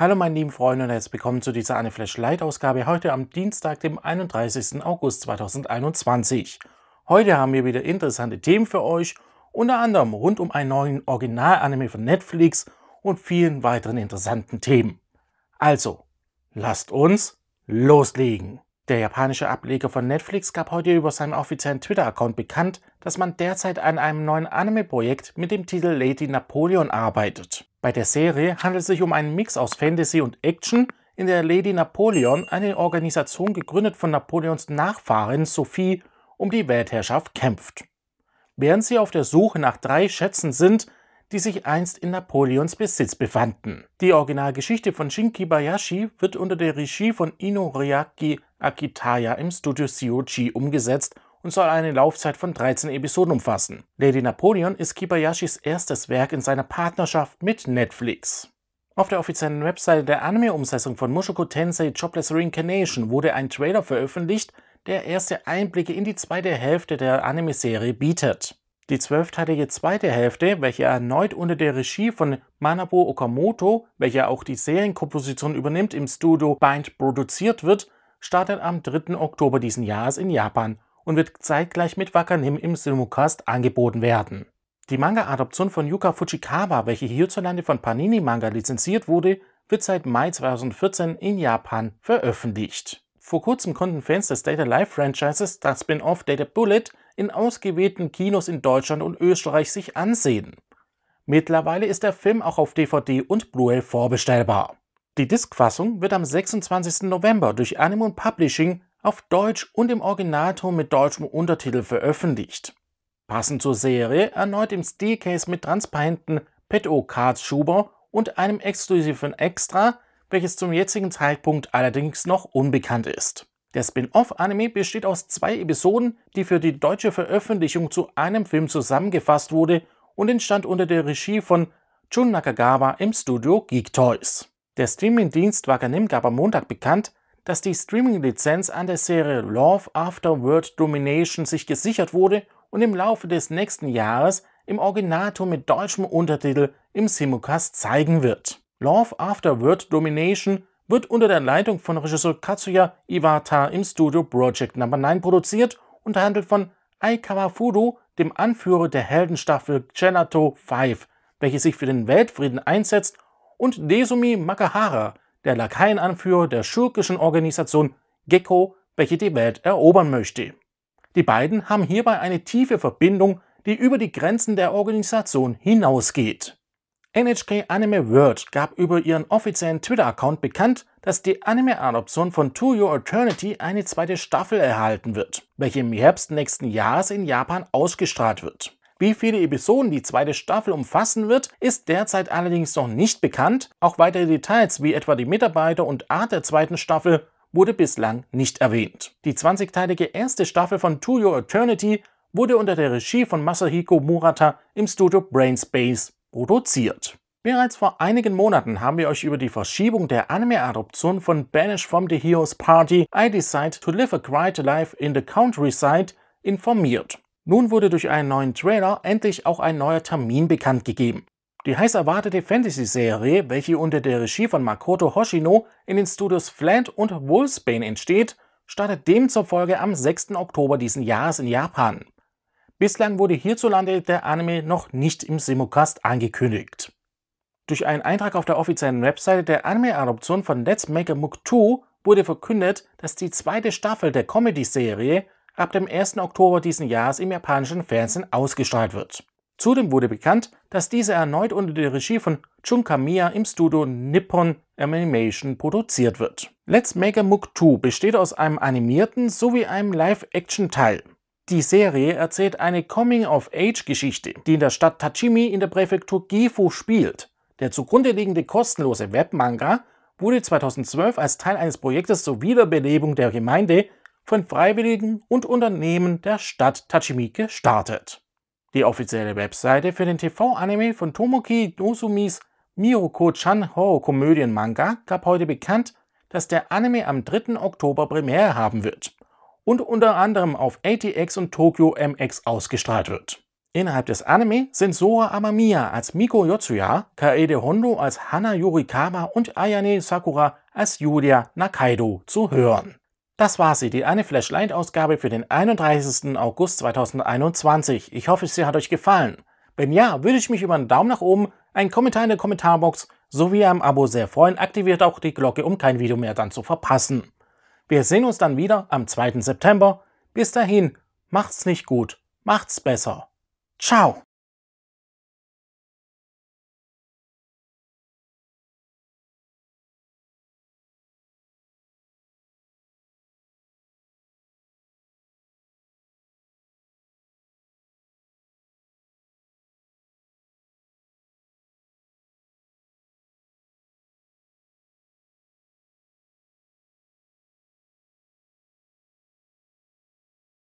Hallo meine lieben Freunde und herzlich willkommen zu dieser Aniflash Light Ausgabe heute am Dienstag, dem 31. August 2021. Heute haben wir wieder interessante Themen für euch, unter anderem rund um einen neuen Original-Anime von Netflix und vielen weiteren interessanten Themen. Also, lasst uns loslegen! Der japanische Ableger von Netflix gab heute über seinen offiziellen Twitter-Account bekannt, dass man derzeit an einem neuen Anime-Projekt mit dem Titel Lady Napoleon arbeitet. Bei der Serie handelt es sich um einen Mix aus Fantasy und Action, in der Lady Napoleon, eine Organisation gegründet von Napoleons Nachfahrin Sophie, um die Weltherrschaft kämpft. Während sie auf der Suche nach drei Schätzen sind, die sich einst in Napoleons Besitz befanden. Die Originalgeschichte von Shinki Bayashi wird unter der Regie von Ino Ryaki Akitaya im Studio COG umgesetzt und soll eine Laufzeit von 13 Episoden umfassen. Lady Napoleon ist Kibayashis erstes Werk in seiner Partnerschaft mit Netflix. Auf der offiziellen Webseite der Anime-Umsetzung von Mushoku Tensei Jobless Reincarnation wurde ein Trailer veröffentlicht, der erste Einblicke in die zweite Hälfte der Anime-Serie bietet. Die zwölfteilige zweite Hälfte, welche erneut unter der Regie von Manabu Okamoto, welcher auch die Serienkomposition übernimmt, im Studio Bind produziert wird, startet am 3. Oktober diesen Jahres in Japan und wird zeitgleich mit Wakanim im Simulcast angeboten werden. Die Manga-Adoption von Yuka Fujikawa, welche hierzulande von Panini Manga lizenziert wurde, wird seit Mai 2014 in Japan veröffentlicht. Vor kurzem konnten Fans des Data Live Franchises das Spin-off Data Bullet in ausgewählten Kinos in Deutschland und Österreich sich ansehen. Mittlerweile ist der Film auch auf DVD und Blu-ray vorbestellbar. Die Diskfassung wird am 26. November durch Animoon Publishing auf Deutsch und im Originalton mit deutschem Untertitel veröffentlicht. Passend zur Serie erneut im Steelcase mit transparenten Pet-O-Cards-Schuber und einem exklusiven Extra, welches zum jetzigen Zeitpunkt allerdings noch unbekannt ist. Der Spin-off-Anime besteht aus zwei Episoden, die für die deutsche Veröffentlichung zu einem Film zusammengefasst wurde und entstand unter der Regie von Jun Nakagawa im Studio Geek Toys. Der Streamingdienst Wakanim gab am Montag bekannt, dass die Streaming-Lizenz an der Serie Love After World Domination sich gesichert wurde und im Laufe des nächsten Jahres im Originator mit deutschem Untertitel im Simulcast zeigen wird. Love After World Domination wird unter der Leitung von Regisseur Katsuya Iwata im Studio Project No. 9 produziert und handelt von Aikawa Fudo, dem Anführer der Heldenstaffel Genato 5, welche sich für den Weltfrieden einsetzt und Desumi Makahara, der Lakaienanführer der schurkischen Organisation Gecko, welche die Welt erobern möchte. Die beiden haben hierbei eine tiefe Verbindung, die über die Grenzen der Organisation hinausgeht. NHK Anime World gab über ihren offiziellen Twitter-Account bekannt, dass die Anime-Adoption von To Your Eternity eine zweite Staffel erhalten wird, welche im Herbst nächsten Jahres in Japan ausgestrahlt wird. Wie viele Episoden die zweite Staffel umfassen wird, ist derzeit allerdings noch nicht bekannt. Auch weitere Details wie etwa die Mitarbeiter und Art der zweiten Staffel wurde bislang nicht erwähnt. Die 20-teilige erste Staffel von To Your Eternity wurde unter der Regie von Masahiko Murata im Studio Brainspace produziert. Bereits vor einigen Monaten haben wir euch über die Verschiebung der Anime-Adoption von Banish from the Heroes Party I Decide to Live a Quiet Life in the Countryside informiert. Nun wurde durch einen neuen Trailer endlich auch ein neuer Termin bekannt gegeben. Die heiß erwartete Fantasy-Serie, welche unter der Regie von Makoto Hoshino in den Studios Flint und Wolfsbane entsteht, startet demzufolge am 6. Oktober diesen Jahres in Japan. Bislang wurde hierzulande der Anime noch nicht im Simulcast angekündigt. Durch einen Eintrag auf der offiziellen Webseite der Anime-Adoption von Let's Make a Mook 2 wurde verkündet, dass die zweite Staffel der Comedy-Serie ab dem 1. Oktober diesen Jahres im japanischen Fernsehen ausgestrahlt wird. Zudem wurde bekannt, dass diese erneut unter der Regie von Jun Kamiya im Studio Nippon Animation produziert wird. Let's Make a Mook 2 besteht aus einem animierten sowie einem Live-Action-Teil. Die Serie erzählt eine Coming-of-Age-Geschichte, die in der Stadt Tachimi in der Präfektur Gifu spielt. Der zugrunde liegende kostenlose Webmanga wurde 2012 als Teil eines Projektes zur Wiederbelebung der Gemeinde von Freiwilligen und Unternehmen der Stadt Tachimi gestartet. Die offizielle Webseite für den TV-Anime von Tomoki Nosumis miyoko chan horror Horror-Komödien-Manga gab heute bekannt, dass der Anime am 3. Oktober Premiere haben wird und unter anderem auf ATX und Tokyo MX ausgestrahlt wird. Innerhalb des Anime sind Sora Amamiya als Miko Yotsuya, Kaede Hondo als Hana Yorikawa und Ayane Sakura als Julia Nakaido zu hören. Das war sie, die eine Flashlight-Ausgabe für den 31. August 2021. Ich hoffe, sie hat euch gefallen. Wenn ja, würde ich mich über einen Daumen nach oben, einen Kommentar in der Kommentarbox sowie ein Abo sehr freuen. Aktiviert auch die Glocke, um kein Video mehr dann zu verpassen. Wir sehen uns dann wieder am 2. September. Bis dahin, macht's nicht gut, macht's besser. Ciao!